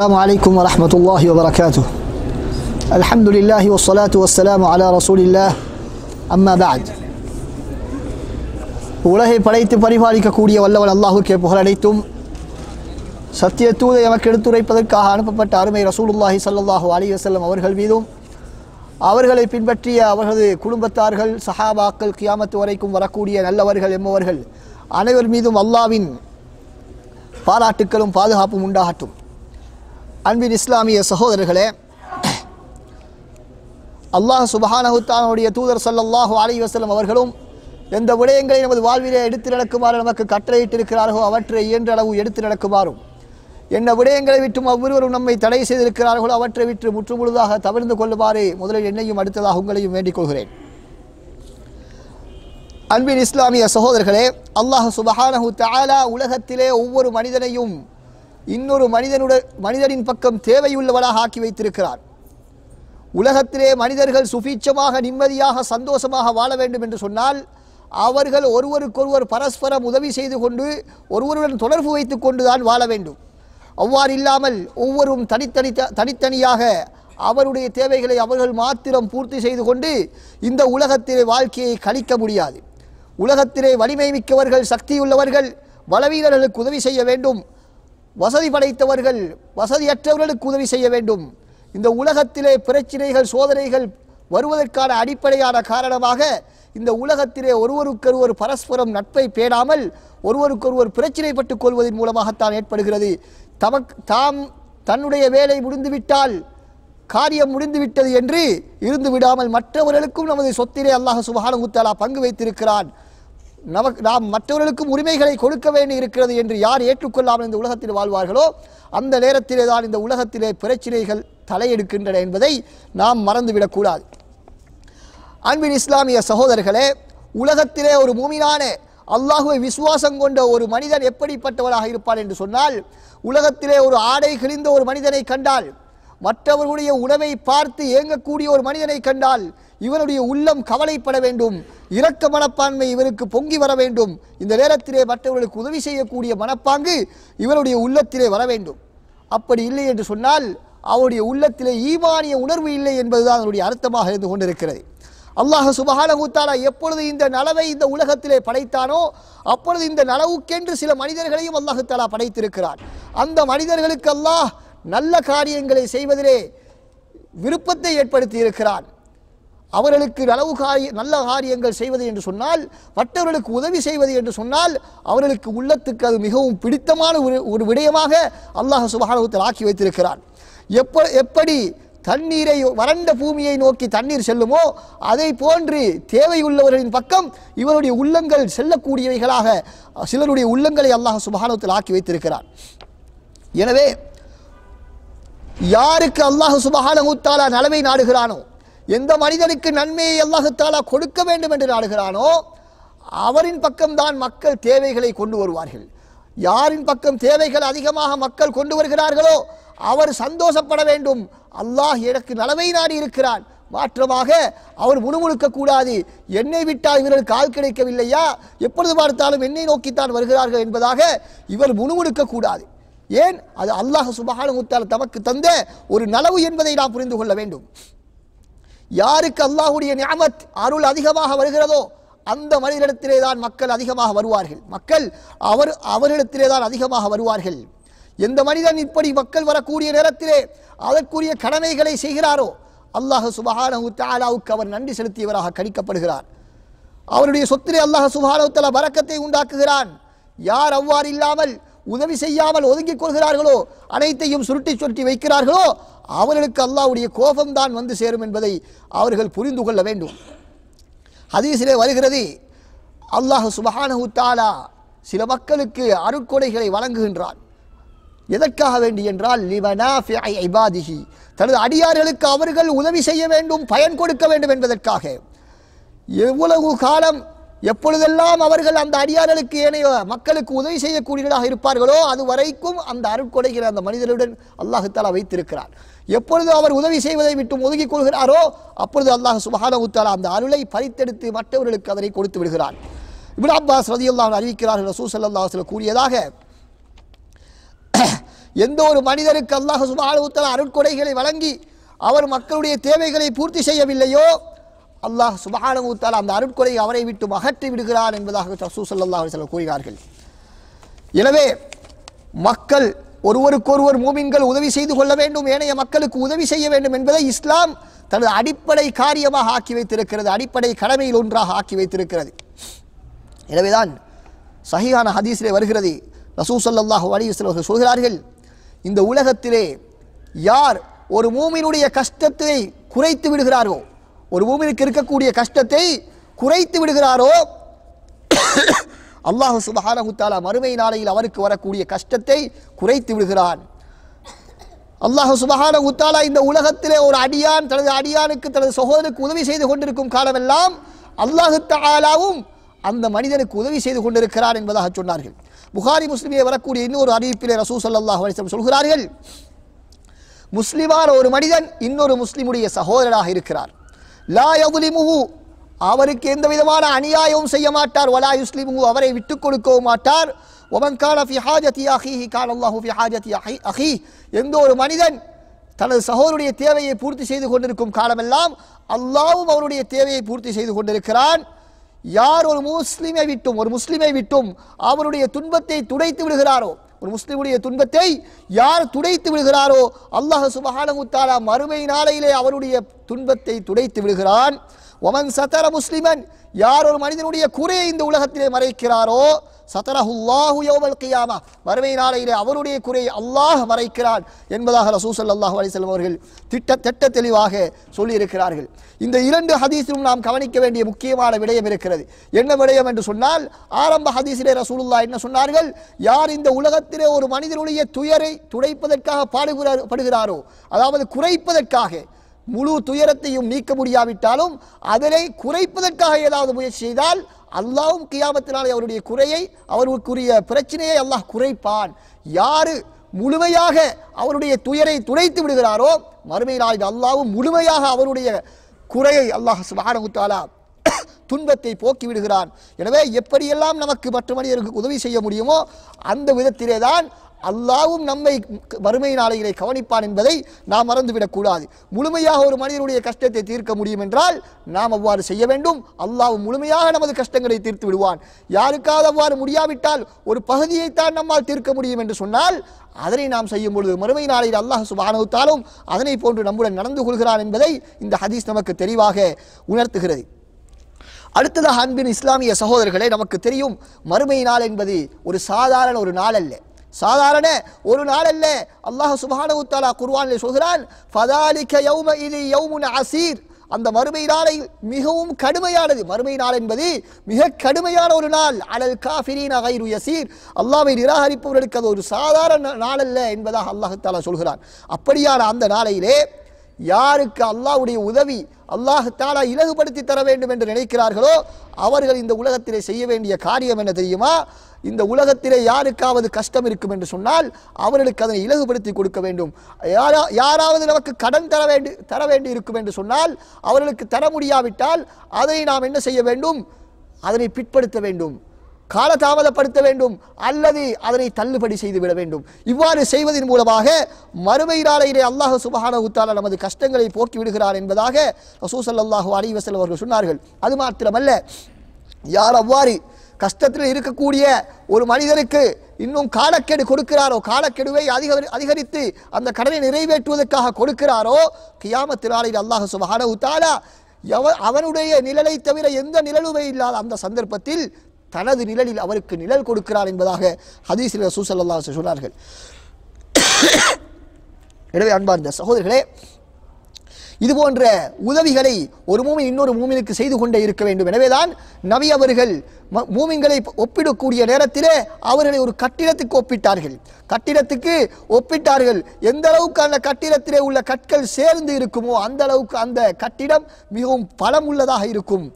السلام عليكم ورحمة الله وبركاته الحمد لله والصلاة والسلام على رسول الله أما بعد உலகை படைத்து பரிபாலிக்கக்கூடிய வல்லவன் அல்லாஹுக்கே புகழ் அனைத்தும் சத்திய தூதை எமக்கு எடுத்துரைப்பதற்காக அனுப்பப்பட்ட அருமை ரசூலுல்லாஹி சல்லாஹூ அலி வசல்லம் அவர்கள் மீதும் அவர்களை பின்பற்றிய அவர்களது குடும்பத்தார்கள் சஹாபாக்கள் கியாமத்து வரைக்கும் வரக்கூடிய நல்லவர்கள் எம்மவர்கள் அனைவர் மீதும் அல்லாவின் பாராட்டுக்களும் பாதுகாப்பும் உண்டாகட்டும் அன்பின் இஸ்லாமிய சகோதரர்களே அல்லாஹ் சுபஹானஹுத்தானுடைய தூதர் சல்லாஹூ அலி வசலம் அவர்களும் எந்த விடயங்களை நமது வாழ்விலே எடுத்து நடக்குமாறு நமக்கு கட்டளையிட்டிருக்கிறார்களோ அவற்றை இயன்ற அளவு எடுத்து நடக்குமாறும் என்ன விடயங்களை விட்டும் அவ்வொருவரும் நம்மை தடை செய்திருக்கிறார்களோ அவற்றை விட்டு முழுதாக தவிர்த்து கொள்ளுமாறு முதலில் என்னையும் அடுத்ததாக உங்களையும் வேண்டிக் கொள்கிறேன் அன்பின் இஸ்லாமிய சகோதரர்களே அல்லாஹ் சுபஹானஹு தாலா உலகத்திலே ஒவ்வொரு மனிதனையும் இன்னொரு மனிதனுடன் மனிதனின் பக்கம் தேவையுள்ளவளாக ஆக்கி வைத்திருக்கிறார் உலகத்திலே மனிதர்கள் சுபீட்சமாக நிம்மதியாக சந்தோஷமாக வாழ வேண்டும் என்று சொன்னால் அவர்கள் ஒருவருக்கொருவர் பரஸ்பரம் உதவி செய்து கொண்டு ஒருவருடன் தொடர்பு வைத்து கொண்டுதான் வாழ வேண்டும் அவ்வாறு இல்லாமல் ஒவ்வொரும் தனித்தனி தனித்தனியாக அவருடைய தேவைகளை அவர்கள் மாத்திரம் பூர்த்தி செய்து கொண்டு இந்த உலகத்திலே வாழ்க்கையை கழிக்க முடியாது உலகத்திலே வலிமை மிக்கவர்கள் சக்தியுள்ளவர்கள் பலவீனர்களுக்கு உதவி செய்ய வேண்டும் வசதி படைத்தவர்கள் வசதியற்றவர்களுக்கு உதவி செய்ய வேண்டும் இந்த உலகத்திலே பிரச்சனைகள் சோதனைகள் வருவதற்கான அடிப்படையான காரணமாக இந்த உலகத்திலே ஒருவருக்கொருவர் பரஸ்பரம் நட்பை பேணாமல் ஒருவருக்கொருவர் பிரச்சினைப்பட்டுக் கொள்வதன் மூலமாகத்தான் ஏற்படுகிறது தமக்கு தாம் தன்னுடைய வேலை முடிந்துவிட்டால் காரியம் முடிந்துவிட்டது என்று இருந்து விடாமல் மற்றவர்களுக்கும் நமது சொத்திலே அல்லாஹ் சுபான முத்தாலா பங்கு வைத்திருக்கிறான் நமக்கு நாம் மற்றவர்களுக்கும் உரிமைகளை கொடுக்க வேண்டி இருக்கிறது என்று யார் ஏற்றுக்கொள்ளாமல் இந்த உலகத்தில் வாழ்வார்களோ அந்த நேரத்திலே தான் இந்த உலகத்திலே பிரச்சினைகள் தலையெடுக்கின்றன என்பதை நாம் மறந்துவிடக்கூடாது அன்பின் இஸ்லாமிய சகோதரர்களே உலகத்திலே ஒரு மூமினான அல்லாஹுவை விசுவாசம் கொண்ட ஒரு மனிதன் எப்படிப்பட்டவராக இருப்பார் என்று சொன்னால் உலகத்திலே ஒரு ஆடை கிழிந்த ஒரு மனிதனை கண்டால் மற்றவர்களுடைய உணவை பார்த்து ஏங்கக்கூடிய ஒரு மனிதனை கண்டால் இவனுடைய உள்ளம் கவலைப்பட வேண்டும் இரக்க மனப்பான்மை இவருக்கு பொங்கி வர வேண்டும் இந்த நேரத்திலே மற்றவர்களுக்கு உதவி செய்யக்கூடிய மனப்பாங்கு இவருடைய உள்ளத்திலே வர வேண்டும் அப்படி இல்லை என்று சொன்னால் அவருடைய உள்ளத்திலே ஈமானிய உணர்வு இல்லை என்பதுதான் அதனுடைய அர்த்தமாக இருந்து கொண்டிருக்கிறது அல்லாஹ் சுபஹானகுத்தாலா எப்பொழுது இந்த நலவை இந்த உலகத்திலே படைத்தானோ அப்பொழுது இந்த நலவுக்கென்று சில மனிதர்களையும் அல்லாஹுத்தாலா படைத்திருக்கிறார் அந்த மனிதர்களுக்கெல்லாம் நல்ல காரியங்களை செய்வதிலே விருப்பத்தை ஏற்படுத்தி இருக்கிறான் அவர்களுக்கு நலவு காரிய நல்ல காரியங்கள் செய்வது என்று சொன்னால் மற்றவர்களுக்கு உதவி செய்வது என்று சொன்னால் அவர்களுக்கு உள்ளத்துக்கு அது மிகவும் பிடித்தமான ஒரு ஒரு விடயமாக அல்லாஹ் சுபகானவத்தில் ஆக்கி வைத்திருக்கிறான் எப்ப எப்படி தண்ணீரை வறண்ட பூமியை நோக்கி தண்ணீர் செல்லுமோ அதை போன்று தேவையுள்ளவர்களின் பக்கம் இவருடைய உள்ளங்கள் செல்லக்கூடியவைகளாக சிலருடைய உள்ளங்களை அல்லாஹ் சுபகானவத்தில் ஆக்கி வைத்திருக்கிறார் எனவே யாருக்கு அல்லாஹ் சுபகானகுத்தாலா நலவை நாடுகிறானோ எந்த மனிதனுக்கு நன்மையை அல்லாஹத்தாலா கொடுக்க வேண்டும் என்று நாடுகிறானோ அவரின் பக்கம்தான் மக்கள் தேவைகளை கொண்டு வருவார்கள் யாரின் பக்கம் தேவைகள் அதிகமாக மக்கள் கொண்டு வருகிறார்களோ அவர் சந்தோஷப்பட வேண்டும் அல்லாஹ் எனக்கு நலவை நாடி இருக்கிறான் மாற்றமாக அவர் முணுமுணுக்க கூடாது என்னை விட்டால் இவர்கள் கால் கிடைக்கவில்லையா எப்பொழுது பார்த்தாலும் என்னை நோக்கித்தான் வருகிறார்கள் என்பதாக இவர் முணுமுணுக்க கூடாது ஏன் அது அல்லாஹ் சுபகான முத்தால் தமக்கு தந்த ஒரு நலவு என்பதை நாம் புரிந்து கொள்ள வேண்டும் யாருக்கு அல்லாஹுடைய நியமத் அருள் அதிகமாக வருகிறதோ அந்த மனிதனிடத்திலே தான் மக்கள் அதிகமாக வருவார்கள் மக்கள் அவர் அவர்களிடத்திலே தான் அதிகமாக வருவார்கள் எந்த மனிதன் இப்படி மக்கள் வரக்கூடிய நேரத்திலே அதற்குரிய கடமைகளை செய்கிறாரோ அல்லாஹ் சுபஹானஹு தாலாவுக்கு அவர் நன்றி செலுத்தியவராக கணிக்கப்படுகிறார் அவருடைய சொத்திலே அல்லாஹ் சுபஹானு தாலா வரக்கத்தை உண்டாக்குகிறான் யார் அவ்வாறு இல்லாமல் உதவி செய்யாமல் ஒதுங்கிக் கொள்கிறார்களோ அனைத்தையும் சுருட்டி சுருட்டி வைக்கிறார்களோ அவர்களுக்கு அல்லாவுடைய கோபம்தான் வந்து சேரும் என்பதை அவர்கள் புரிந்து கொள்ள வேண்டும் ஹதீஸிலே வருகிறது அல்லாஹ் சுபஹானஹு தாலா சில மக்களுக்கு அருட்கொடைகளை வழங்குகின்றான் எதற்காக வேண்டி என்றால் இபாதிஹி தனது அடியார்களுக்கு அவர்கள் உதவி செய்ய வேண்டும் பயன் கொடுக்க வேண்டும் என்பதற்காக எவ்வளவு காலம் எப்பொழுதெல்லாம் அவர்கள் அந்த அடியார்களுக்கு ஏனைய மக்களுக்கு உதவி செய்யக்கூடியவர்களாக இருப்பார்களோ அது வரைக்கும் அந்த அருட்கொடைகிற அந்த மனிதருடன் அல்லாஹுத்தாலா வைத்திருக்கிறார் எப்பொழுது அவர் உதவி செய்வதை விட்டு ஒதுக்கிக் கொள்கிறாரோ அப்பொழுது அல்லாஹ் உத்தாலா அந்த அருளை பறித்தெடுத்து மற்றவர்களுக்கு அதனை கொடுத்து விடுகிறார் இப்படி அப்பாஸ் ரதியுல்லாஹ் அறிவிக்கிறார்கள் ரசூ சில கூறியதாக எந்த ஒரு மனிதருக்கு அல்லாஹ் சுபஹானகுத்தாலா அருட்கொடைகளை வழங்கி அவர் மக்களுடைய தேவைகளை பூர்த்தி செய்யவில்லையோ அல்லாஹ் சுபானகுத்தால் அந்த அருட்கொலை அவரை விட்டு அகற்றி விடுகிறார் என்பதாக ரசூ சல்லாஹ் கூறுகிறார்கள் எனவே மக்கள் ஒருவருக்கொருவர் மூமின்கள் உதவி செய்து கொள்ள வேண்டும் ஏனைய மக்களுக்கு உதவி செய்ய வேண்டும் என்பதை இஸ்லாம் தனது அடிப்படை காரியமாக ஆக்கி வைத்திருக்கிறது அடிப்படை கடமையில் ஒன்றாக ஆக்கி வைத்திருக்கிறது எனவேதான் சஹியான ஹதீஸிலே வருகிறது ரசூ சல்லாஹூ அலிவர்கள் சொல்கிறார்கள் இந்த உலகத்திலே யார் ஒரு மூமினுடைய கஷ்டத்தை குறைத்து விடுகிறாரோ ஒரு மூமினுக்கு இருக்கக்கூடிய கஷ்டத்தை குறைத்து விடுகிறாரோ அல்லாஹு சுபஹானஹுத்தாலா மறுமை நாளையில் அவருக்கு வரக்கூடிய கஷ்டத்தை குறைத்து விடுகிறான் அல்லாஹு சுபஹானஹுத்தாலா இந்த உலகத்திலே ஒரு அடியான் தனது அடியானுக்கு தனது சகோதரனுக்கு உதவி செய்து கொண்டிருக்கும் காலமெல்லாம் அல்லாஹு தாலாவும் அந்த மனிதனுக்கு உதவி செய்து கொண்டிருக்கிறார் என்பதாக சொன்னார்கள் புகாரி முஸ்லிமே வரக்கூடிய இன்னொரு அறிவிப்பிலே ரசூ சல்லாஹ் அலிஸ்லம் சொல்கிறார்கள் முஸ்லிமான ஒரு மனிதன் இன்னொரு முஸ்லிமுடைய சகோதரராக இருக்கிறார் லா யகுலிமுஹு அவருக்கு எந்த விதமான அநியாயமும் செய்ய மாட்டார் வலா யுஸ்லிமுஹு அவரை விட்டு கொடுக்கவும் மாட்டார் ஒமன் கால ஃபி ஹாஜதி அஹிஹி கால் அல்லாஹு ஃபி ஹாஜதி அஹி அஹி எந்த ஒரு மனிதன் தனது சகோதருடைய தேவையை பூர்த்தி செய்து கொண்டிருக்கும் காலமெல்லாம் அல்லாவும் அவருடைய தேவையை பூர்த்தி செய்து கொண்டிருக்கிறான் யார் ஒரு முஸ்லிமை விட்டும் ஒரு முஸ்லிமை விட்டும் அவருடைய துன்பத்தை துடைத்து விடுகிறாரோ ஒரு முஸ்லிமுடைய துன்பத்தை யார் துடைத்து விடுகிறாரோ அல்லாஹ் சுபஹானகுத்தாலா மறுமை நாளையிலே அவருடைய துன்பத்தை துடைத்து விடுகிறான் ஒமன் சதர முஸ்லிமன் யார் ஒரு மனிதனுடைய குறையை இந்த உலகத்திலே மறைக்கிறாரோ சதரஹுல்லாஹு யோமல் கியாமா வறுமை நாளையிலே அவருடைய குறையை அல்லாஹ் மறைக்கிறான் என்பதாக ரசூசல் அல்லாஹு அலிசல்லம் அவர்கள் திட்ட திட்ட தெளிவாக சொல்லியிருக்கிறார்கள் இந்த இரண்டு ஹதீஸிலும் நாம் கவனிக்க வேண்டிய முக்கியமான விடயம் இருக்கிறது என்ன விடயம் என்று சொன்னால் ஆரம்ப ஹதீஸிலே ரசூலுல்லா என்ன சொன்னார்கள் யார் இந்த உலகத்திலே ஒரு மனிதனுடைய துயரை துடைப்பதற்காக பாடுகிறார் படுகிறாரோ அதாவது குறைப்பதற்காக முழு துயரத்தையும் நீக்க முடியாவிட்டாலும் அதனை குறைப்பதற்காக ஏதாவது முயற்சி செய்தால் அல்லாவும் கியாமத்தினாலே அவருடைய குறையை அவருக்குரிய பிரச்சனையை அல்லாஹ் குறைப்பான் யாரு முழுமையாக அவருடைய துயரை துடைத்து விடுகிறாரோ மறுமையினால் இது அல்லாவும் முழுமையாக அவருடைய குறையை அல்லாஹ் சுபாரமுத்தாலா துன்பத்தை போக்கி விடுகிறான் எனவே எப்படியெல்லாம் நமக்கு மற்ற மனிதருக்கு உதவி செய்ய முடியுமோ அந்த விதத்திலே தான் அல்லாவும் நம்மை வறுமை நாளையிலே கவனிப்பான் என்பதை நாம் மறந்துவிடக்கூடாது முழுமையாக ஒரு மனிதனுடைய கஷ்டத்தை தீர்க்க முடியும் என்றால் நாம் அவ்வாறு செய்ய வேண்டும் அல்லாவும் முழுமையாக நமது கஷ்டங்களை தீர்த்து விடுவான் யாருக்காவது அவ்வாறு முடியாவிட்டால் ஒரு பகுதியைத்தான் நம்மால் தீர்க்க முடியும் என்று சொன்னால் அதனை நாம் செய்யும் பொழுது மறுமை நாளையில் அல்லாஹ் சுபானவுத்தாலும் அதனை போன்று நம்முடன் நடந்து கொள்கிறான் என்பதை இந்த ஹதீஸ் நமக்கு தெளிவாக உணர்த்துகிறது அடுத்ததாக அன்பின் இஸ்லாமிய சகோதரர்களே நமக்கு தெரியும் மறுமை நாள் என்பது ஒரு சாதாரண ஒரு நாள் அல்ல சாதாரண ஒரு நாள் அல்ல அல்லாஹ் தாலா குர்வானில் சொல்கிறான் ஃபதாலிக்க யௌம இது யௌமுன் அசீர் அந்த மறுமை நாளை மிகவும் கடுமையானது மறுமை நாள் என்பது மிக கடுமையான ஒரு நாள் அலல் காஃபிரீன் அகைரு யசீர் அல்லாவை நிராகரிப்பவர்களுக்கு அது ஒரு சாதாரண நாள் அல்ல என்பதாக தாலா சொல்கிறான் அப்படியான அந்த நாளையிலே யாருக்கு அல்லாவுடைய உதவி அல்லாஹு தாலா இலகுபடுத்தி தர வேண்டும் என்று நினைக்கிறார்களோ அவர்கள் இந்த உலகத்திலே செய்ய வேண்டிய காரியம் என்ன தெரியுமா இந்த உலகத்திலே யாருக்காவது கஷ்டம் இருக்கும் என்று சொன்னால் அவர்களுக்கு அதனை இலகுபடுத்தி கொடுக்க வேண்டும் யாரா யாராவது நமக்கு கடன் தர வேண்டி தர வேண்டி இருக்கும் என்று சொன்னால் அவர்களுக்கு தர முடியாவிட்டால் அதை நாம் என்ன செய்ய வேண்டும் அதனை பிற்படுத்த வேண்டும் காலதாமதப்படுத்த வேண்டும் அல்லது அதனை தள்ளுபடி செய்துவிட வேண்டும் இவ்வாறு செய்வதன் மூலமாக மறுமையினாலே நாளையிலே அல்லாஹ் சுபஹானகுத்தால நமது கஷ்டங்களை போக்கி விடுகிறார் என்பதாக ரசூசல் அல்லாஹு அலிவசல் அவர்கள் சொன்னார்கள் அது மாத்திரமல்ல யார் அவ்வாறு கஷ்டத்தில் இருக்கக்கூடிய ஒரு மனிதனுக்கு இன்னும் காலக்கெடு கொடுக்கிறாரோ காலக்கெடுவை அதிக அதிகரித்து அந்த கடனை நிறைவேற்றுவதற்காக கொடுக்கிறாரோ கியாமத்தினாலில் அல்லாஹ் சுபஹான உத்தாலா எவ அவனுடைய நிழலை தவிர எந்த நிழலுமே இல்லாத அந்த சந்தர்ப்பத்தில் தனது நிழலில் அவருக்கு நிழல் கொடுக்கிறார் என்பதாக ஹதீஸில் அல்லாஹ் சொன்னார்கள் எனவே அன்பார்ந்த சகோதரர்களே இது போன்ற உதவிகளை ஒரு மூமின் இன்னொரு மூமினுக்கு செய்து கொண்டே இருக்க வேண்டும் எனவேதான் நபி அவர்கள் மூமின்களை ஒப்பிடக்கூடிய நேரத்திலே அவர்களை ஒரு கட்டிடத்துக்கு ஒப்பிட்டார்கள் கட்டிடத்துக்கு ஒப்பிட்டார்கள் எந்த அளவுக்கு அந்த கட்டிடத்திலே உள்ள கற்கள் சேர்ந்து இருக்குமோ அந்த அளவுக்கு அந்த கட்டிடம் மிகவும் பலம் உள்ளதாக இருக்கும்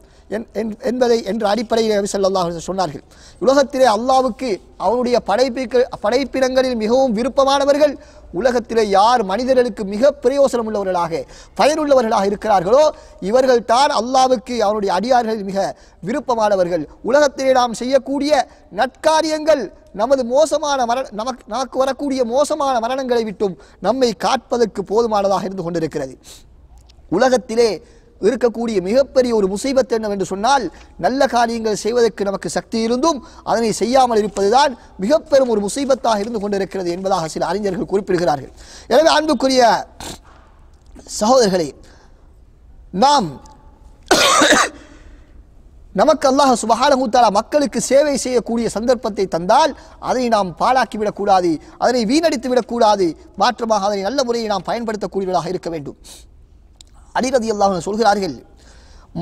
என்பதை என்ற அடிப்படையில் நபி சொல்லாஹ் சொன்னார்கள் உலகத்திலே அல்லாவுக்கு அவனுடைய படைப்பிற்கு படைப்பிடங்களில் மிகவும் விருப்பமானவர்கள் உலகத்திலே யார் மனிதர்களுக்கு மிக பிரயோசனம் உள்ளவர்களாக பயனுள்ளவர்களாக இருக்கிறார்களோ இவர்கள் தான் அல்லாவுக்கு அவனுடைய அடியார்கள் மிக விருப்பமானவர்கள் உலகத்திலே நாம் செய்யக்கூடிய நற்காரியங்கள் நமது மோசமான மரண நமக்கு நமக்கு வரக்கூடிய மோசமான மரணங்களை விட்டும் நம்மை காட்பதற்கு போதுமானதாக இருந்து கொண்டிருக்கிறது உலகத்திலே இருக்கக்கூடிய மிகப்பெரிய ஒரு என்ன என்னவென்று சொன்னால் நல்ல காரியங்கள் செய்வதற்கு நமக்கு சக்தி இருந்தும் அதனை செய்யாமல் இருப்பதுதான் மிக பெரும் ஒரு முசைபத்தாக இருந்து கொண்டிருக்கிறது என்பதாக சில அறிஞர்கள் குறிப்பிடுகிறார்கள் எனவே அன்புக்குரிய சகோதரர்களே நாம் நமக்கு அல்லாஹ் சுபஹானஹூத்தாலா மக்களுக்கு சேவை செய்யக்கூடிய சந்தர்ப்பத்தை தந்தால் அதனை நாம் பாழாக்கிவிடக்கூடாது அதனை வீணடித்து விடக்கூடாது மாற்றமாக அதனை நல்ல முறையை நாம் பயன்படுத்தக்கூடியவர்களாக இருக்க வேண்டும் அலிரதி அல்லாஹ் சொல்கிறார்கள்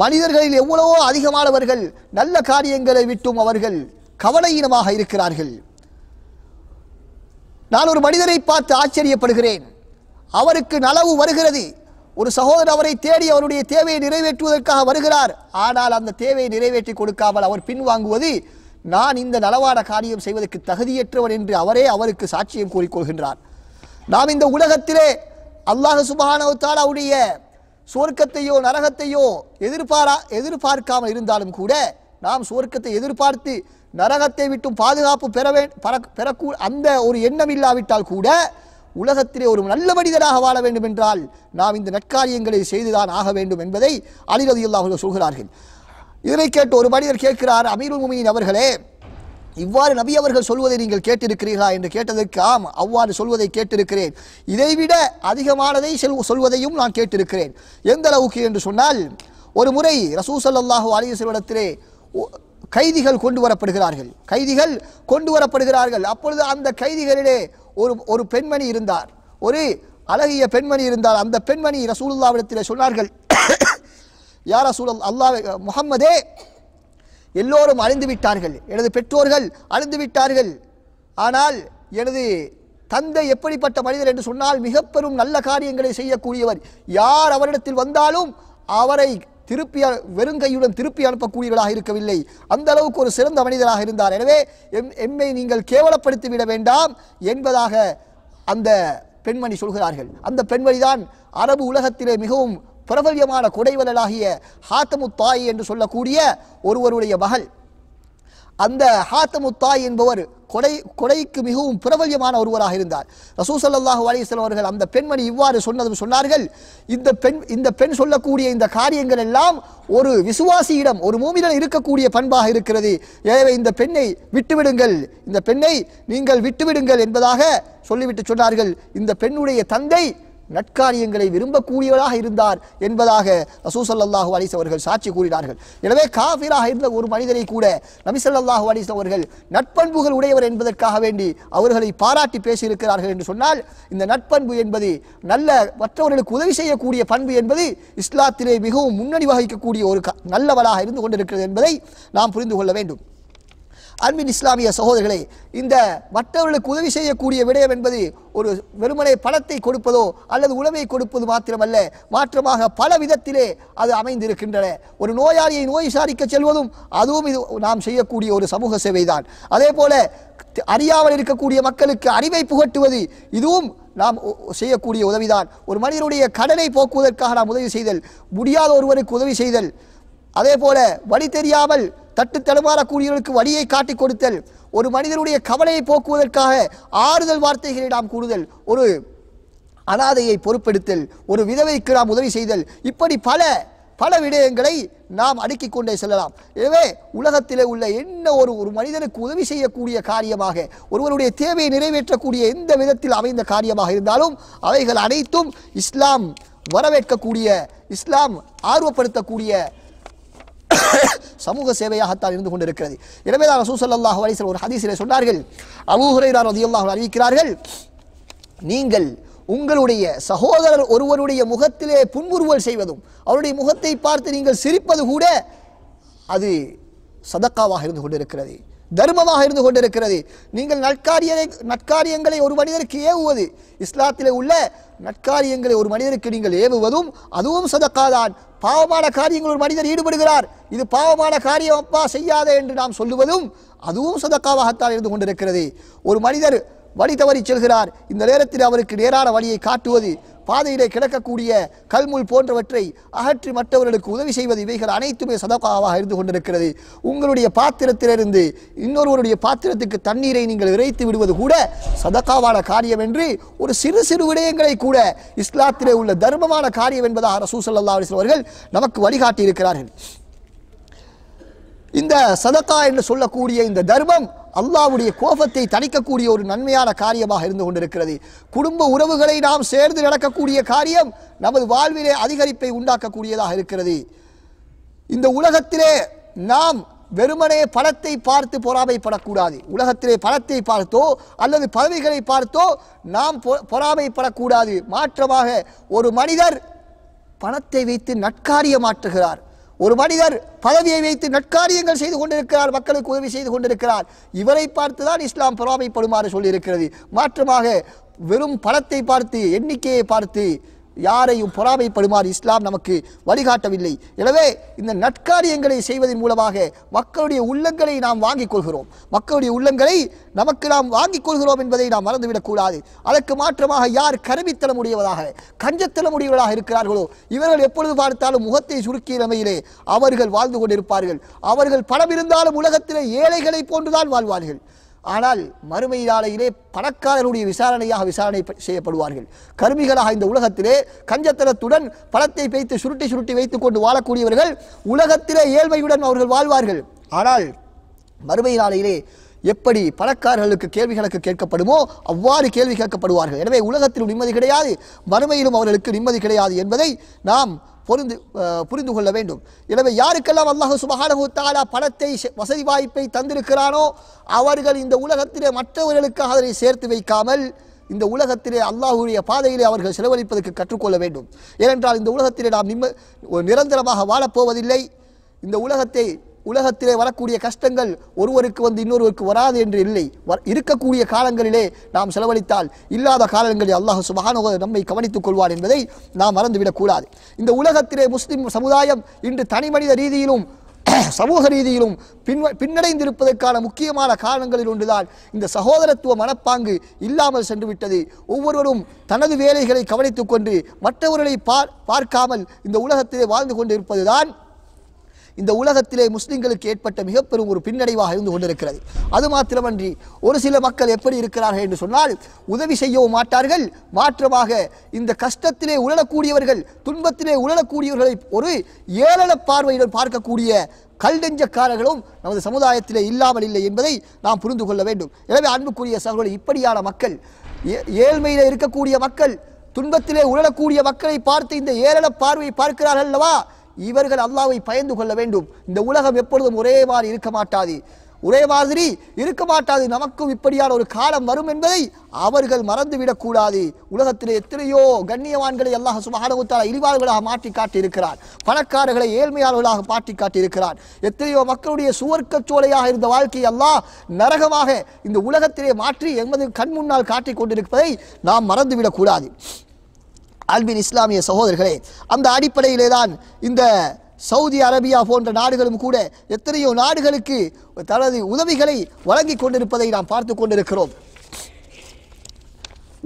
மனிதர்களில் எவ்வளவோ அதிகமானவர்கள் நல்ல காரியங்களை விட்டும் அவர்கள் கவலையினமாக இருக்கிறார்கள் நான் ஒரு மனிதரை பார்த்து ஆச்சரியப்படுகிறேன் அவருக்கு நலவு வருகிறது ஒரு சகோதரர் அவரை தேடி அவருடைய தேவையை நிறைவேற்றுவதற்காக வருகிறார் ஆனால் அந்த தேவையை நிறைவேற்றி கொடுக்காமல் அவர் பின்வாங்குவது நான் இந்த நலவான காரியம் செய்வதற்கு தகுதியற்றவர் என்று அவரே அவருக்கு சாட்சியம் கூறிக்கொள்கின்றார் நாம் இந்த உலகத்திலே அல்லாஹ் சுபானவத்தால் அவருடைய சுவர்க்கத்தையோ நரகத்தையோ எதிர்பாரா எதிர்பார்க்காமல் இருந்தாலும் கூட நாம் சுவர்க்கத்தை எதிர்பார்த்து நரகத்தை விட்டும் பாதுகாப்பு பெறவே பெறக்கூ அந்த ஒரு எண்ணம் இல்லாவிட்டால் கூட உலகத்திலே ஒரு நல்ல மனிதராக வாழ வேண்டும் என்றால் நாம் இந்த நற்காரியங்களை செய்துதான் ஆக வேண்டும் என்பதை அலிரதியுல்லாஹர்கள் சொல்கிறார்கள் இதனை கேட்டு ஒரு மனிதர் கேட்கிறார் அமீருல் அவர்களே இவ்வாறு நபி அவர்கள் சொல்வதை நீங்கள் கேட்டிருக்கிறீர்களா என்று கேட்டதற்கு ஆம் அவ்வாறு சொல்வதை கேட்டிருக்கிறேன் இதைவிட அதிகமானதை சொல்வதையும் நான் கேட்டிருக்கிறேன் எந்த அளவுக்கு என்று சொன்னால் ஒரு முறை ரசூசல்லாஹு சல்லாஹூ அலிசல்வடத்திலே கைதிகள் கொண்டு வரப்படுகிறார்கள் கைதிகள் கொண்டு வரப்படுகிறார்கள் அப்பொழுது அந்த கைதிகளிலே ஒரு ஒரு பெண்மணி இருந்தார் ஒரு அழகிய பெண்மணி இருந்தார் அந்த பெண்மணி ரசூலுல்லாவிடத்தில் சொன்னார்கள் யார் ரசூல் அல்லாஹ் முகம்மதே எல்லோரும் அழிந்து விட்டார்கள் எனது பெற்றோர்கள் அழிந்து விட்டார்கள் ஆனால் எனது தந்தை எப்படிப்பட்ட மனிதர் என்று சொன்னால் மிக பெரும் நல்ல காரியங்களை செய்யக்கூடியவர் யார் அவரிடத்தில் வந்தாலும் அவரை திருப்பி வெறுங்கையுடன் திருப்பி அனுப்பக்கூடியவராக இருக்கவில்லை அந்த அளவுக்கு ஒரு சிறந்த மனிதராக இருந்தார் எனவே எம் எம்மை நீங்கள் கேவலப்படுத்திவிட வேண்டாம் என்பதாக அந்த பெண்மணி சொல்கிறார்கள் அந்த பெண்மணி தான் அரபு உலகத்திலே மிகவும் பிரபல்யமான குடைவலாகிய ஹாத்தமு தாய் என்று சொல்லக்கூடிய ஒருவருடைய மகள் அந்த ஹாத்தமு தாய் என்பவர் கொடை கொடைக்கு மிகவும் பிரபல்யமான ஒருவராக இருந்தார் ரசூசல்லாஹு சல்லாஹூ அவர்கள் அந்த பெண்மணி இவ்வாறு சொன்னதும் சொன்னார்கள் இந்த பெண் இந்த பெண் சொல்லக்கூடிய இந்த காரியங்கள் எல்லாம் ஒரு விசுவாசியிடம் ஒரு மூமிடம் இருக்கக்கூடிய பண்பாக இருக்கிறது எனவே இந்த பெண்ணை விட்டுவிடுங்கள் இந்த பெண்ணை நீங்கள் விட்டுவிடுங்கள் என்பதாக சொல்லிவிட்டு சொன்னார்கள் இந்த பெண்ணுடைய தந்தை நட்காரியங்களை விரும்பக்கூடியவராக இருந்தார் என்பதாக ரசூசல்லாஹூ அலிஸ் அவர்கள் சாட்சி கூறினார்கள் எனவே காஃபிராக இருந்த ஒரு மனிதரை கூட நபிசல்லாஹூ அலிஸ் அவர்கள் நட்பண்புகள் உடையவர் என்பதற்காக வேண்டி அவர்களை பாராட்டி பேசியிருக்கிறார்கள் என்று சொன்னால் இந்த நட்பண்பு என்பது நல்ல மற்றவர்களுக்கு உதவி செய்யக்கூடிய பண்பு என்பது இஸ்லாத்திலே மிகவும் முன்னணி வகிக்கக்கூடிய ஒரு நல்லவராக இருந்து கொண்டிருக்கிறது என்பதை நாம் புரிந்து கொள்ள வேண்டும் அன்பின் இஸ்லாமிய சகோதரர்களே இந்த மற்றவர்களுக்கு உதவி செய்யக்கூடிய விடயம் என்பது ஒரு வெறுமனை பணத்தை கொடுப்பதோ அல்லது உணவை கொடுப்பது மாத்திரமல்ல மாற்றமாக பல விதத்திலே அது அமைந்திருக்கின்றன ஒரு நோயாளியை நோய் விசாரிக்க செல்வதும் அதுவும் இது நாம் செய்யக்கூடிய ஒரு சமூக சேவைதான் அதே போல அறியாமல் இருக்கக்கூடிய மக்களுக்கு அறிவை புகட்டுவது இதுவும் நாம் செய்யக்கூடிய உதவிதான் ஒரு மனிதனுடைய கடனை போக்குவதற்காக நாம் உதவி செய்தல் முடியாத ஒருவருக்கு உதவி செய்தல் அதே போல வழி தெரியாமல் தட்டு தடுமாறக்கூடியவர்களுக்கு வழியை காட்டி கொடுத்தல் ஒரு மனிதனுடைய கவலையை போக்குவதற்காக ஆறுதல் வார்த்தைகளை நாம் கூடுதல் ஒரு அனாதையை பொறுப்பெடுத்தல் ஒரு விதவைக்கு நாம் உதவி செய்தல் இப்படி பல பல விடயங்களை நாம் அடுக்கிக் கொண்டே செல்லலாம் எனவே உலகத்திலே உள்ள என்ன ஒரு ஒரு மனிதனுக்கு உதவி செய்யக்கூடிய காரியமாக ஒருவருடைய தேவையை நிறைவேற்றக்கூடிய எந்த விதத்தில் அமைந்த காரியமாக இருந்தாலும் அவைகள் அனைத்தும் இஸ்லாம் வரவேற்கக்கூடிய இஸ்லாம் ஆர்வப்படுத்தக்கூடிய சமூக சேவையாகத்தான் இருந்து கொண்டிருக்கிறது எனவே தான் ரசூ சல்லாஹூ அலிசல் ஒரு ஹதீசிலே சொன்னார்கள் அபூஹுரைரார் அதியுல்லாஹ் அறிவிக்கிறார்கள் நீங்கள் உங்களுடைய சகோதரர் ஒருவருடைய முகத்திலே புன்முறுவல் செய்வதும் அவருடைய முகத்தை பார்த்து நீங்கள் சிரிப்பது கூட அது சதக்காவாக இருந்து கொண்டிருக்கிறது தர்மமாக இருந்து கொண்டிருக்கிறது நீங்கள் நற்காரியரை நற்காரியங்களை ஒரு மனிதருக்கு ஏவுவது இஸ்லாத்தில் உள்ள நற்காரியங்களை ஒரு மனிதருக்கு நீங்கள் ஏவுவதும் அதுவும் சதக்காதான் பாவமான காரியங்கள் ஒரு மனிதர் ஈடுபடுகிறார் இது பாவமான காரியம் அப்பா செய்யாத என்று நாம் சொல்லுவதும் அதுவும் சதக்காவாகத்தான் இருந்து கொண்டிருக்கிறது ஒரு மனிதர் வழி தவறி செல்கிறார் இந்த நேரத்தில் அவருக்கு நேரான வழியை காட்டுவது பாதையிலே கிடக்கக்கூடிய கல்முள் போன்றவற்றை அகற்றி மற்றவர்களுக்கு உதவி செய்வது இவைகள் அனைத்துமே சதகாவாக இருந்து கொண்டிருக்கிறது உங்களுடைய பாத்திரத்திலிருந்து இன்னொருவருடைய பாத்திரத்துக்கு தண்ணீரை நீங்கள் இறைத்து விடுவது கூட சதகாவான காரியம் என்று ஒரு சிறு சிறு விடயங்களை கூட இஸ்லாத்திலே உள்ள தர்மமான காரியம் என்பதாக ரசூசல்லா அவர்கள் நமக்கு வழிகாட்டியிருக்கிறார்கள் இந்த சதக்கா என்று சொல்லக்கூடிய இந்த தர்மம் அல்லாவுடைய கோபத்தை தணிக்கக்கூடிய ஒரு நன்மையான காரியமாக இருந்து கொண்டிருக்கிறது குடும்ப உறவுகளை நாம் சேர்ந்து நடக்கக்கூடிய காரியம் நமது வாழ்விலே அதிகரிப்பை உண்டாக்கக்கூடியதாக இருக்கிறது இந்த உலகத்திலே நாம் வெறுமனே பணத்தை பார்த்து பொறாமைப்படக்கூடாது உலகத்திலே பணத்தை பார்த்தோ அல்லது பதவிகளை பார்த்தோ நாம் பொறாமைப்படக்கூடாது மாற்றமாக ஒரு மனிதர் பணத்தை வைத்து நட்காரியமாற்றுகிறார் ஒரு மனிதர் பதவியை வைத்து நற்காரியங்கள் செய்து கொண்டிருக்கிறார் மக்களுக்கு உதவி செய்து கொண்டிருக்கிறார் இவரை பார்த்து தான் இஸ்லாம் பொறாமைப்படுமாறு சொல்லியிருக்கிறது மாற்றமாக வெறும் பணத்தை பார்த்து எண்ணிக்கையை பார்த்து யாரையும் பொறாமைப்படுமாறு இஸ்லாம் நமக்கு வழிகாட்டவில்லை எனவே இந்த நற்காரியங்களை செய்வதன் மூலமாக மக்களுடைய உள்ளங்களை நாம் வாங்கிக் கொள்கிறோம் மக்களுடைய உள்ளங்களை நமக்கு நாம் வாங்கிக் கொள்கிறோம் என்பதை நாம் மறந்துவிடக்கூடாது அதற்கு மாற்றமாக யார் கருவித்தனமுடையவராக கஞ்சத்தனமுடையவராக இருக்கிறார்களோ இவர்கள் எப்பொழுது பார்த்தாலும் முகத்தை சுருக்கிய நிலையிலே அவர்கள் வாழ்ந்து கொண்டிருப்பார்கள் அவர்கள் பணம் இருந்தாலும் உலகத்திலே ஏழைகளை போன்றுதான் வாழ்வார்கள் ஆனால் மறுமையாலையிலே பணக்காரருடைய விசாரணையாக விசாரணை செய்யப்படுவார்கள் கருமிகளாக இந்த உலகத்திலே கஞ்சத்தனத்துடன் பணத்தை வைத்து சுருட்டி சுருட்டி வைத்துக் கொண்டு வாழக்கூடியவர்கள் உலகத்திலே ஏழ்மையுடன் அவர்கள் வாழ்வார்கள் ஆனால் மறுமையினாலையிலே எப்படி பணக்காரர்களுக்கு கேள்விகளுக்கு கேட்கப்படுமோ அவ்வாறு கேள்வி கேட்கப்படுவார்கள் எனவே உலகத்திலும் நிம்மதி கிடையாது மறுமையிலும் அவர்களுக்கு நிம்மதி கிடையாது என்பதை நாம் பொருந்து புரிந்து கொள்ள வேண்டும் எனவே யாருக்கெல்லாம் அல்லாஹ் சுபஹானஹு தாலா பணத்தை வசதி வாய்ப்பை தந்திருக்கிறானோ அவர்கள் இந்த உலகத்திலே மற்றவர்களுக்காக அதனை சேர்த்து வைக்காமல் இந்த உலகத்திலே அல்லாஹுடைய பாதையிலே அவர்கள் செலவழிப்பதற்கு கற்றுக்கொள்ள வேண்டும் ஏனென்றால் இந்த உலகத்திலே நாம் நிம்ம நிரந்தரமாக வாழப்போவதில்லை இந்த உலகத்தை உலகத்திலே வரக்கூடிய கஷ்டங்கள் ஒருவருக்கு வந்து இன்னொருவருக்கு வராது என்று இல்லை இருக்கக்கூடிய காலங்களிலே நாம் செலவழித்தால் இல்லாத காலங்களில் அல்லாஹ் சுபஹானுக நம்மை கவனித்துக் கொள்வார் என்பதை நாம் மறந்துவிடக்கூடாது இந்த உலகத்திலே முஸ்லிம் சமுதாயம் இன்று தனிமனித ரீதியிலும் சமூக ரீதியிலும் பின்வ பின்னடைந்திருப்பதற்கான முக்கியமான காரணங்களில் ஒன்றுதான் இந்த சகோதரத்துவ மனப்பாங்கு இல்லாமல் சென்றுவிட்டது ஒவ்வொருவரும் தனது வேலைகளை கவனித்துக் கொண்டு மற்றவர்களை பார்க்காமல் இந்த உலகத்திலே வாழ்ந்து கொண்டிருப்பதுதான் இந்த உலகத்திலே முஸ்லிம்களுக்கு ஏற்பட்ட மிக பெரும் ஒரு பின்னடைவாக இருந்து கொண்டிருக்கிறது அது மாத்திரமன்றி ஒரு சில மக்கள் எப்படி இருக்கிறார்கள் என்று சொன்னால் உதவி செய்யவும் மாட்டார்கள் மாற்றமாக இந்த கஷ்டத்திலே உழலக்கூடியவர்கள் துன்பத்திலே உழலக்கூடியவர்களை ஒரு ஏளன பார்வையுடன் பார்க்கக்கூடிய நெஞ்சக்காரர்களும் நமது சமுதாயத்திலே இல்லாமல் இல்லை என்பதை நாம் புரிந்து கொள்ள வேண்டும் எனவே அன்புக்குரிய சகோதரர்கள் இப்படியான மக்கள் ஏழ்மையில் இருக்கக்கூடிய மக்கள் துன்பத்திலே உழலக்கூடிய மக்களை பார்த்து இந்த ஏளன பார்வையை பார்க்கிறார்கள் அல்லவா இவர்கள் அல்லாவை பயந்து கொள்ள வேண்டும் இந்த உலகம் எப்பொழுதும் ஒரே மாதிரி இருக்க மாட்டாது ஒரே மாதிரி இருக்க மாட்டாது நமக்கும் இப்படியான ஒரு காலம் வரும் என்பதை அவர்கள் மறந்துவிடக்கூடாது உலகத்தில் எத்தனையோ கண்ணியவான்களை அல்லாஹ் சுபகாரவுத்தால இழிவாளர்களாக மாற்றி காட்டியிருக்கிறார் பணக்காரர்களை ஏழ்மையாளர்களாக மாற்றி காட்டியிருக்கிறார் எத்தனையோ மக்களுடைய சுவர்க்கச்சோலையாக இருந்த வாழ்க்கை அல்லாஹ் நரகமாக இந்த உலகத்திலே மாற்றி எமது கண் முன்னால் காட்டிக் கொண்டிருப்பதை நாம் மறந்துவிடக்கூடாது அல்பின் இஸ்லாமிய சகோதரர்களே அந்த அடிப்படையிலே தான் இந்த சவுதி அரேபியா போன்ற நாடுகளும் கூட எத்தனையோ நாடுகளுக்கு தனது உதவிகளை வழங்கி கொண்டிருப்பதை நாம் பார்த்து கொண்டிருக்கிறோம்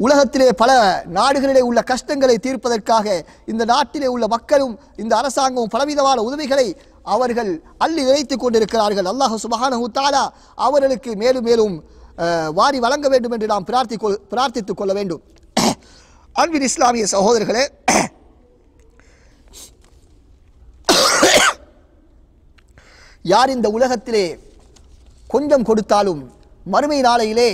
உலகத்திலே பல நாடுகளிலே உள்ள கஷ்டங்களை தீர்ப்பதற்காக இந்த நாட்டிலே உள்ள மக்களும் இந்த அரசாங்கமும் பலவிதமான உதவிகளை அவர்கள் அள்ளி இறைத்து கொண்டிருக்கிறார்கள் அல்லாஹ் சுபஹானஹு தாலா அவர்களுக்கு மேலும் மேலும் வாரி வழங்க வேண்டும் என்று நாம் பிரார்த்தி பிரார்த்தித்துக் கொள்ள வேண்டும் அன்பின் இஸ்லாமிய சகோதரர்களே யார் இந்த உலகத்திலே கொஞ்சம் கொடுத்தாலும் மறுமை நாளையிலே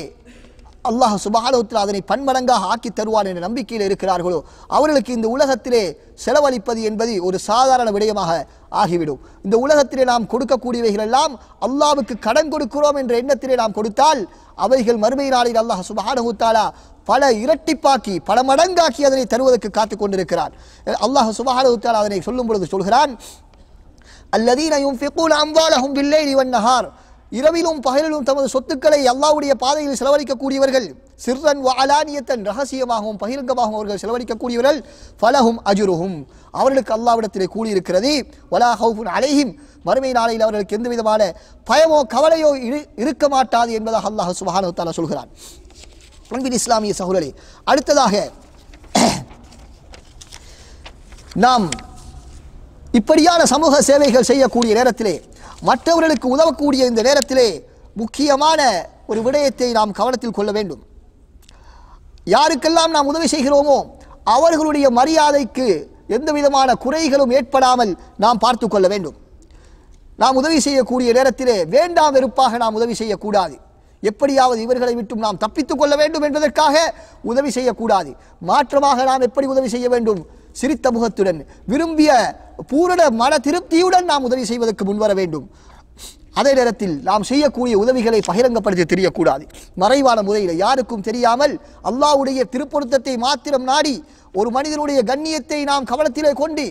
அல்லாஹ் சுபாலோத்தில் அதனை பன்மடங்காக ஆக்கி தருவான் என்ற நம்பிக்கையில் இருக்கிறார்களோ அவர்களுக்கு இந்த உலகத்திலே செலவழிப்பது என்பது ஒரு சாதாரண விடயமாக ஆகிவிடும் இந்த உலகத்திலே நாம் கொடுக்கக்கூடியவைகளெல்லாம் அல்லாவுக்கு கடன் கொடுக்கிறோம் என்ற எண்ணத்திலே நாம் கொடுத்தால் அவைகள் மறுமை நாளில் அல்லாஹ் சுபானகுத்தாலா பல இரட்டிப்பாக்கி பல மடங்காக்கி அதனை தருவதற்கு காத்து கொண்டிருக்கிறான் அல்லாஹ் சுபஹானுத்தால் அதனை சொல்லும் பொழுது சொல்கிறான் அல்லதீன யுன்ஃபிகூன அம்வாலஹும் பில்லைலி இரவிலும் பகலிலும் தமது சொத்துக்களை அல்லாவுடைய பாதையில் செலவழிக்கக்கூடியவர்கள் சிறன் வாலானியத்தன் ரகசியமாகவும் பகிரங்கமாகவும் அவர்கள் செலவழிக்கக்கூடியவர்கள் பலகும் அஜுருகும் அவர்களுக்கு அல்லாவிடத்திலே கூடியிருக்கிறது வலா ஹவுஃபுன் அலைஹிம் மறுமை நாளையில் அவர்களுக்கு எந்த விதமான பயமோ கவலையோ இரு இருக்க மாட்டாது என்பதாக அல்லாஹ் சுபஹானு தாலா சொல்கிறான் பண்பின் இஸ்லாமிய சகோதரி அடுத்ததாக நாம் இப்படியான சமூக சேவைகள் செய்யக்கூடிய நேரத்திலே மற்றவர்களுக்கு உதவக்கூடிய இந்த நேரத்திலே முக்கியமான ஒரு விடயத்தை நாம் கவனத்தில் கொள்ள வேண்டும் யாருக்கெல்லாம் நாம் உதவி செய்கிறோமோ அவர்களுடைய மரியாதைக்கு எந்த விதமான குறைகளும் ஏற்படாமல் நாம் பார்த்து கொள்ள வேண்டும் நாம் உதவி செய்யக்கூடிய நேரத்திலே வேண்டாம் வெறுப்பாக நாம் உதவி செய்யக்கூடாது எப்படியாவது இவர்களை விட்டும் நாம் தப்பித்துக் கொள்ள வேண்டும் என்பதற்காக உதவி செய்யக்கூடாது மாற்றமாக நாம் எப்படி உதவி செய்ய வேண்டும் சிரித்த முகத்துடன் விரும்பிய பூரண மன திருப்தியுடன் நாம் உதவி செய்வதற்கு முன்வர வேண்டும் அதே நேரத்தில் நாம் செய்யக்கூடிய உதவிகளை பகிரங்கப்படுத்தி தெரியக்கூடாது மறைவான முறையில் யாருக்கும் தெரியாமல் அல்லாவுடைய திருப்பொருத்தத்தை மாத்திரம் நாடி ஒரு மனிதனுடைய கண்ணியத்தை நாம் கவனத்திலே கொண்டு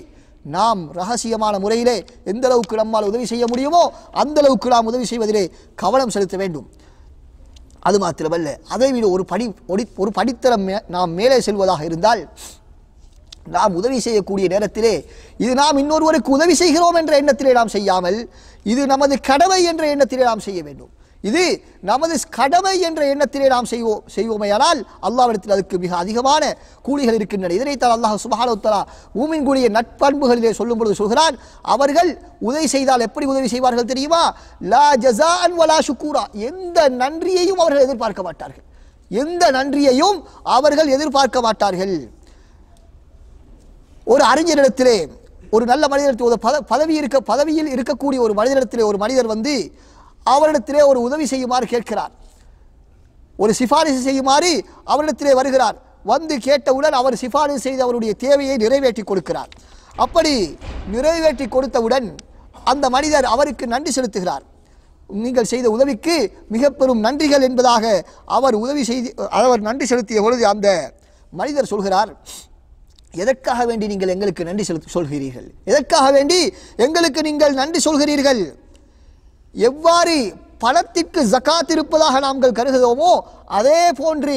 நாம் ரகசியமான முறையிலே எந்த அளவுக்கு நம்மால் உதவி செய்ய முடியுமோ அந்த அளவுக்கு நாம் உதவி செய்வதிலே கவனம் செலுத்த வேண்டும் அது மாத்திரமல்ல அதை விட ஒரு படி ஒரு படித்தரம் நாம் மேலே செல்வதாக இருந்தால் நாம் உதவி செய்யக்கூடிய நேரத்திலே இது நாம் இன்னொருவருக்கு உதவி செய்கிறோம் என்ற எண்ணத்திலே நாம் செய்யாமல் இது நமது கடமை என்ற எண்ணத்திலே நாம் செய்ய வேண்டும் இது நமது கடமை என்ற எண்ணத்திலே நாம் செய்வோம் செய்வோமையானால் அல்லாவிடத்தில் அதுக்கு மிக அதிகமான கூலிகள் இருக்கின்றன இதனைத்தான் அல்லாஹ் ஊமின் கூடிய நட்பண்புகளிலே சொல்லும் பொழுது சொல்கிறான் அவர்கள் உதவி செய்தால் எப்படி உதவி செய்வார்கள் தெரியுமா லா ஜசான் வலா சுக்கூரா எந்த நன்றியையும் அவர்கள் எதிர்பார்க்க மாட்டார்கள் எந்த நன்றியையும் அவர்கள் எதிர்பார்க்க மாட்டார்கள் ஒரு அறிஞரிடத்திலே ஒரு நல்ல மனிதர் பதவி இருக்க பதவியில் இருக்கக்கூடிய ஒரு மனிதனிடத்திலே ஒரு மனிதர் வந்து அவரிடத்திலே ஒரு உதவி செய்யுமாறு கேட்கிறார் ஒரு சிபாரிசு செய்யுமாறு அவரிடத்திலே வருகிறார் வந்து கேட்டவுடன் அவர் சிபாரிசு செய்து அவருடைய தேவையை நிறைவேற்றி கொடுக்கிறார் அப்படி நிறைவேற்றி கொடுத்தவுடன் அந்த மனிதர் அவருக்கு நன்றி செலுத்துகிறார் நீங்கள் செய்த உதவிக்கு மிக பெரும் நன்றிகள் என்பதாக அவர் உதவி செய்து அவர் நன்றி செலுத்திய பொழுது அந்த மனிதர் சொல்கிறார் எதற்காக வேண்டி நீங்கள் எங்களுக்கு நன்றி செலுத்த சொல்கிறீர்கள் எதற்காக வேண்டி எங்களுக்கு நீங்கள் நன்றி சொல்கிறீர்கள் எவ்வாறு பணத்திற்கு ஜக்காத் இருப்பதாக நாங்கள் கருகிறோமோ அதே போன்று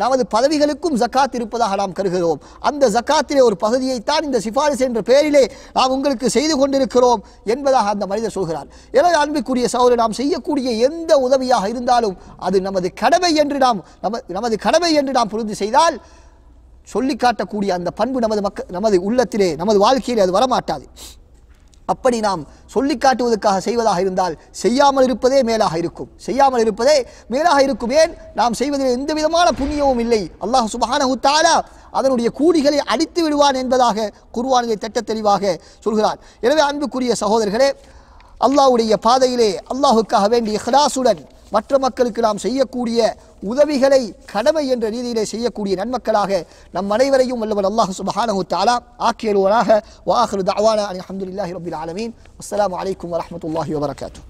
நமது பதவிகளுக்கும் ஜக்காத் இருப்பதாக நாம் கருகிறோம் அந்த ஜக்காத்திலே ஒரு பகுதியைத்தான் இந்த சிபாரிசு என்ற பெயரிலே நாம் உங்களுக்கு செய்து கொண்டிருக்கிறோம் என்பதாக அந்த மனிதர் சொல்கிறார் எனது அன்புக்குரிய சகோதரர் நாம் செய்யக்கூடிய எந்த உதவியாக இருந்தாலும் அது நமது கடமை என்று நாம் நமது கடமை என்று நாம் புரிந்து செய்தால் சொல்லிக்காட்டக்கூடிய அந்த பண்பு நமது மக்க நமது உள்ளத்திலே நமது வாழ்க்கையிலே அது வரமாட்டாது அப்படி நாம் சொல்லி காட்டுவதற்காக செய்வதாக இருந்தால் செய்யாமல் இருப்பதே மேலாக இருக்கும் செய்யாமல் இருப்பதே மேலாக இருக்கும் ஏன் நாம் செய்வதில் எந்த விதமான புண்ணியமும் இல்லை அல்லாஹ் சுபஹானஹு அதனுடைய கூடிகளை அடித்து விடுவான் என்பதாக குருவானிலே திட்ட தெளிவாக சொல்கிறார் எனவே அன்புக்குரிய சகோதரர்களே அல்லாஹுடைய பாதையிலே அல்லாஹுக்காக வேண்டிய ஹலாசுடன் மற்ற மக்களுக்கு நாம் செய்யக்கூடிய உதவிகளை கடமை என்ற ரீதியிலே செய்யக்கூடிய நன்மக்களாக நம் அனைவரையும் வல்லவர் அல்லாஹ் சுபஹானஹு தஆலா ஆக்கியல்வனாக வாஹரு தஅவானா அலி ரப்பில் ஆலமீன் அஸ்ஸலாமு அலைக்கும் வரஹ்மத்துல்லாஹி வபரகாத்து